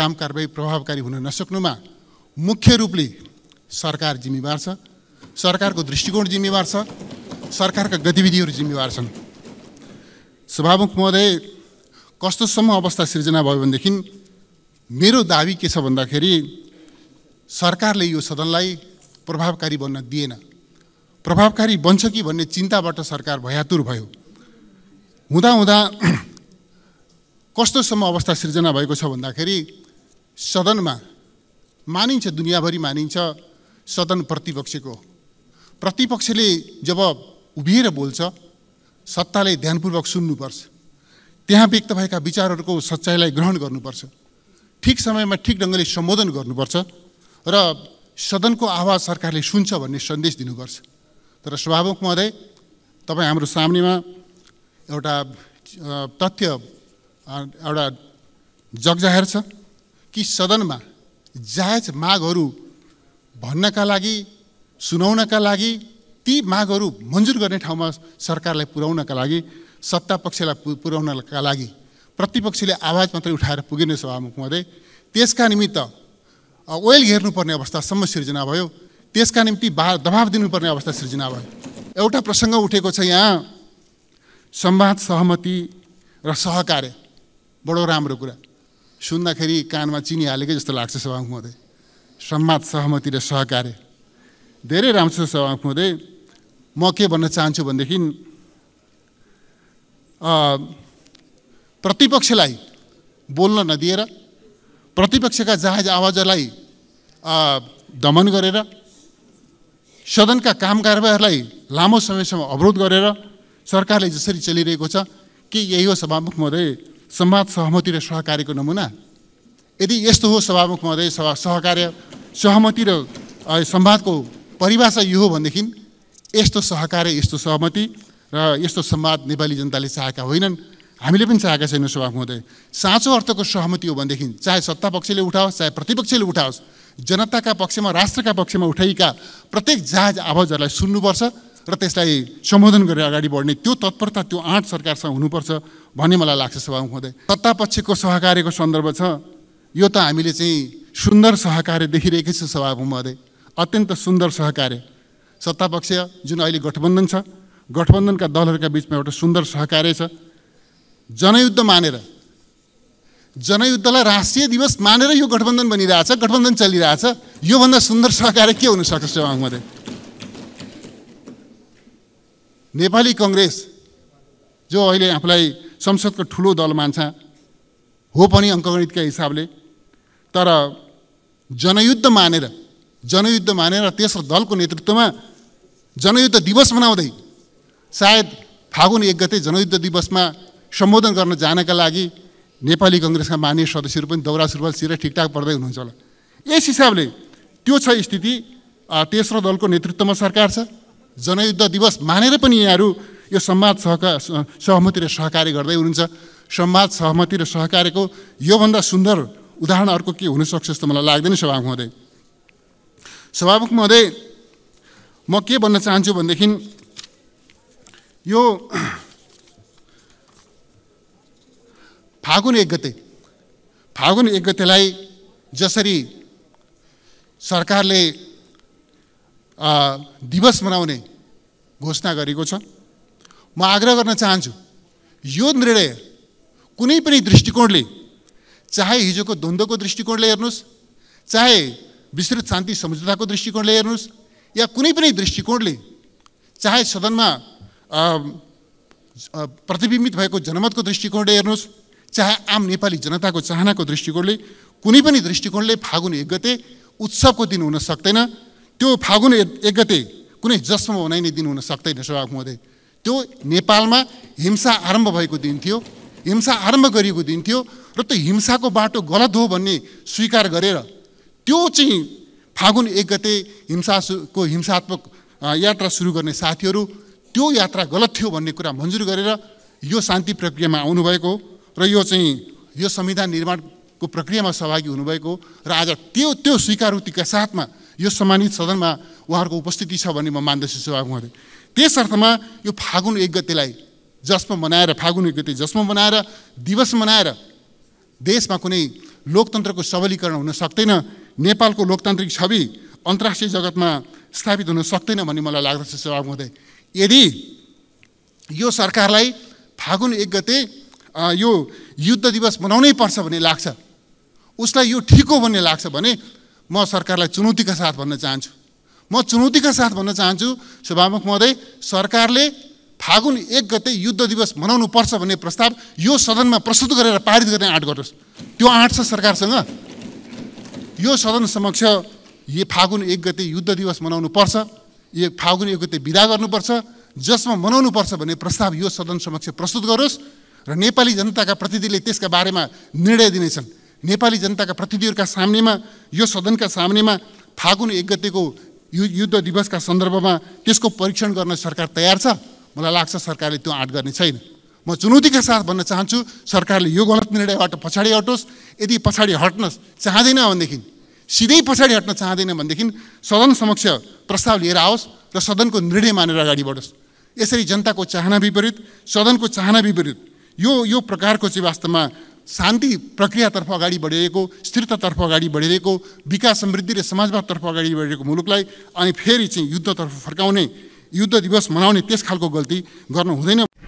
काम कारवाही प्रभावकारी हुन नसक्नुमा मुख्य रूपले सरकार जिम्मेवार छ सरकारको दृष्टिकोण जिम्मेवार छ सरकारका गतिविधिहरू जिम्मेवार छन् सभामुख महोदय कस्तोसम्म अवस्था सिर्जना भयो भनेदेखि मेरो दावी के छ भन्दाखेरि सरकारले यो सदनलाई प्रभावकारी बन्न दिएन प्रभावकारी बन्छ कि भन्ने चिन्ताबाट सरकार भयातुर भयो हुँदा हुँदाहुँदा कस्तोसम्म अवस्था सिर्जना भएको छ भन्दाखेरि सदनमा मानिन्छ दुनियाँभरि मानिन्छ सदन प्रतिपक्षको प्रतिपक्षले जब उभिएर बोल्छ सत्ताले ध्यानपूर्वक सुन्नुपर्छ त्यहाँ व्यक्त भएका विचारहरूको सच्चाइलाई ग्रहण गर्नुपर्छ ठिक समयमा ठिक ढङ्गले सम्बोधन गर्नुपर्छ र सदनको आवाज सरकारले सुन्छ भन्ने सन्देश दिनुपर्छ तर स्वाभाविक महोदय तपाईँ हाम्रो सामनेमा एउटा तथ्य एउटा जगजाहेर छ कि सदनमा जायज मागहरू भन्नका लागि सुनाउनका लागि ती मागहरू मन्जुर गर्ने ठाउँमा सरकारलाई पुर्याउनका लागि सत्ता पक्षलाई पुर्याउनका लागि प्रतिपक्षले आवाज मात्रै उठाएर पुगेन सभामुख त्यसका निमित्त ओइल घेर्नुपर्ने अवस्था सम्म सिर्जना भयो त्यसका निम्ति बा दबाब दिनुपर्ने अवस्था सिर्जना भयो एउटा प्रसङ्ग उठेको छ यहाँ संवाद सहमति र सहकार्य बडो राम्रो कुरा सुन्दाखेरि कानमा चिनी हालेकै जस्तो लाग्छ सभामुख महोदय सम्वाद सहमति र सहकार्य धेरै राम्रो छ सभामुख महोदय म के भन्न चाहन्छु भनेदेखि प्रतिपक्षलाई बोल्न नदिएर प्रतिपक्षका जहाज आवाजहरूलाई दमन गरेर सदनका काम कारबाहीहरूलाई लामो समयसम्म अवरोध गरेर सरकारले जसरी चलिरहेको छ के यही हो सभामुख महोदय संवाद सहमति र सहकार्यको नमुना यदि यस्तो हो सभामुख महोदय सभा सहकार्य सहमति र संवादको परिभाषा यो हो भनेदेखि यस्तो सहकार्य यस्तो सहमति र यस्तो संवाद नेपाली जनताले चाहेका होइनन् हामीले पनि चाहेका छैनौँ सभामुख महोदय साँचो अर्थको सहमति हो भनेदेखि चाहे सत्ता पक्षले उठाओस् चाहे प्रतिपक्षले उठाओस् जनताका पक्षमा राष्ट्रका पक्षमा उठाइएका प्रत्येक जहाज आवाजहरूलाई सुन्नुपर्छ र त्यसलाई सम्बोधन गरेर अगाडि बढ्ने त्यो तत्परता त्यो आँट सरकारसँग हुनुपर्छ भन्ने मलाई लाग्छ सभा हुँदै सत्तापक्षको सहकार्यको सन्दर्भ छ यो त हामीले चाहिँ सुन्दर सहकार्य देखिरहेकै छ महोदय अत्यन्त सुन्दर सहकार्य सत्तापक्ष जुन अहिले गठबन्धन छ गठबन्धनका दलहरूका बिचमा एउटा सुन्दर सहकार्य छ जनयुद्ध मानेर जनयुद्धलाई राष्ट्रिय दिवस मानेर यो गठबन्धन बनिरहेछ गठबन्धन चलिरहेछ योभन्दा सुन्दर सहकार्य के हुनसक्छ महोदय नेपाली कङ्ग्रेस जो अहिले आफूलाई संसदको ठुलो दल मान्छ हो पनि अङ्कगणितका हिसाबले तर जनयुद्ध मानेर जनयुद्ध मानेर तेस्रो दलको नेतृत्वमा जनयुद्ध दिवस मनाउँदै सायद फागुन एक गते जनयुद्ध दिवसमा सम्बोधन गर्न जानका लागि नेपाली कङ्ग्रेसका मान्य सदस्यहरू पनि दौरा सुरुवाल सिर ठिकठाक पर्दै हुनुहुन्छ होला यस हिसाबले त्यो छ स्थिति तेस्रो दलको नेतृत्वमा सरकार छ जनयुद्ध दिवस मानेर पनि यहाँहरू यो समाज सहका सहमति र सहकार्य गर्दै हुनुहुन्छ समाज सहमति र सहकार्यको योभन्दा सुन्दर उदाहरण अर्को के हुनसक्छ जस्तो मलाई लाग्दैन सभामुख महोदय सभामुख महोदय म के भन्न चाहन्छु भनेदेखि यो फागुन एक गते फागुन एक गतेलाई जसरी सरकारले दिवस मनाउने घोषणा गरेको छ म आग्रह गर्न चाहन्छु यो निर्णय कुनै पनि दृष्टिकोणले चाहे हिजोको द्वन्द्वको दृष्टिकोणले हेर्नुहोस् चाहे विस्तृत शान्ति सम्झौताको दृष्टिकोणले हेर्नुहोस् या कुनै पनि दृष्टिकोणले चाहे सदनमा प्रतिबिम्बित भएको जनमतको दृष्टिकोणले हेर्नुहोस् चाहे आम नेपाली जनताको चाहनाको दृष्टिकोणले कुनै पनि दृष्टिकोणले फागुन एक गते उत्सवको दिन हुन सक्दैन त्यो फागुन एक गते कुनै जसमा बनाइने दिन हुन सक्दैन सभामुख महोदय त्यो नेपालमा हिंसा आरम्भ भएको दिन थियो हिंसा आरम्भ गरिएको दिन थियो र त्यो हिंसाको बाटो गलत हो भन्ने स्वीकार गरेर त्यो चाहिँ फागुन एक गते हिंसाको हिंसात्मक यात्रा सुरु गर्ने साथीहरू त्यो यात्रा गलत थियो भन्ने कुरा मन्जुर गरेर यो शान्ति प्रक्रियामा आउनुभएको र यो चाहिँ यो संविधान निर्माणको प्रक्रियामा सहभागी हुनुभएको र आज त्यो त्यो स्वीकारोक्तिका साथमा यो सम्मानित सदनमा उहाँहरूको उपस्थिति छ भन्ने म मान्दछु महोदय त्यस अर्थमा यो फागुन एक गतेलाई जसमा मनाएर फागुन एक गते जसमा मनाएर दिवस मनाएर देशमा कुनै लोकतन्त्रको सबलीकरण हुन सक्दैन नेपालको लोकतान्त्रिक छवि अन्तर्राष्ट्रिय जगतमा स्थापित हुन सक्दैन भन्ने मलाई लाग्दछ महोदय यदि यो सरकारलाई फागुन एक गते यो युद्ध दिवस मनाउनै पर्छ भन्ने लाग्छ उसलाई यो ठिक हो भन्ने लाग्छ भने म सरकारलाई चुनौतीका साथ भन्न चाहन्छु म चुनौतीका साथ भन्न चाहन्छु सभामुख महोदय सरकारले फागुन एक गते युद्ध दिवस मनाउनु पर्छ भन्ने प्रस्ताव यो सदनमा प्रस्तुत गरेर पारित गर्ने आँट गर्नुहोस् त्यो आँट छ सरकारसँग यो सदन समक्ष यो फागुन एक गते युद्ध दिवस मनाउनु पर्छ यो फागुन एक गते विदा गर्नुपर्छ जसमा मनाउनु पर्छ भन्ने प्रस्ताव यो सदन समक्ष प्रस्तुत गरोस् र नेपाली जनताका प्रतिनिधिले त्यसका बारेमा निर्णय दिनेछन् नेपाली जनताका प्रतिनिधिहरूका सामनेमा यो सदनका सामनेमा फागुन एक गतेको यु युद्ध दिवसका सन्दर्भमा त्यसको परीक्षण गर्न सरकार तयार छ मलाई लाग्छ सरकारले त्यो आँट गर्ने छैन म चुनौतीका साथ भन्न चाहन्छु सरकारले यो गलत निर्णयबाट पछाडि हटोस् यदि पछाडि हट्न चाहँदैन भनेदेखि सिधै पछाडि हट्न चाहँदैन भनेदेखि सदन समक्ष प्रस्ताव लिएर आओस् र सदनको निर्णय मानेर अगाडि बढोस् यसरी जनताको चाहना विपरीत सदनको चाहना विपरीत यो यो प्रकारको चाहिँ वास्तवमा शान्ति प्रक्रियातर्फ अगाडि बढिरहेको स्थिरतातर्फ अगाडि बढिरहेको विकास समृद्धि र समाजवादतर्फ अगाडि बढिरहेको मुलुकलाई अनि फेरि चाहिँ युद्धतर्फ फर्काउने युद्ध दिवस मनाउने त्यस खालको गल्ती गर्नु हुँदैन